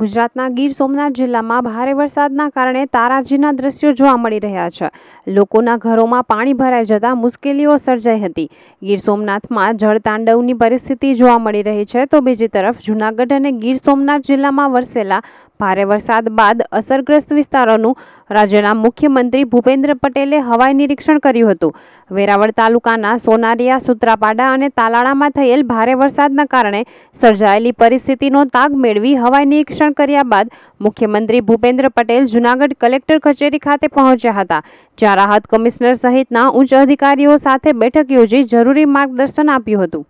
ગુજરાતના ગીર સોમનાથ જિલ્લામાં ભારે વરસાદના કારણે તારાજીના દ્રશ્યો જોવા મળી રહ્યા છે લોકોના ઘરોમાં પાણી ભરાઈ જતાં મુશ્કેલીઓ સર્જાઈ હતી ગીર સોમનાથમાં જળતાંડવની પરિસ્થિતિ જોવા મળી રહી છે તો બીજી તરફ જૂનાગઢ અને ગીર સોમનાથ જિલ્લામાં વરસેલા ભારે વરસાદ બાદ અસરગ્રસ્ત વિસ્તારોનું રાજ્યના મુખ્યમંત્રી ભૂપેન્દ્ર પટેલે હવાઈ નિરીક્ષણ કર્યું હતું વેરાવળ તાલુકાના સોનારિયા સુત્રાપાડા અને તાલાળામાં થયેલ ભારે વરસાદના કારણે સર્જાયેલી પરિસ્થિતિનો તાગ મેળવી હવાઈ નિરીક્ષણ કર્યા બાદ મુખ્યમંત્રી ભૂપેન્દ્ર પટેલ જૂનાગઢ કલેક્ટર કચેરી ખાતે પહોંચ્યા હતા જ્યાં રાહત કમિશનર સહિતના ઉચ્ચ અધિકારીઓ સાથે બેઠક યોજી જરૂરી માર્ગદર્શન આપ્યું હતું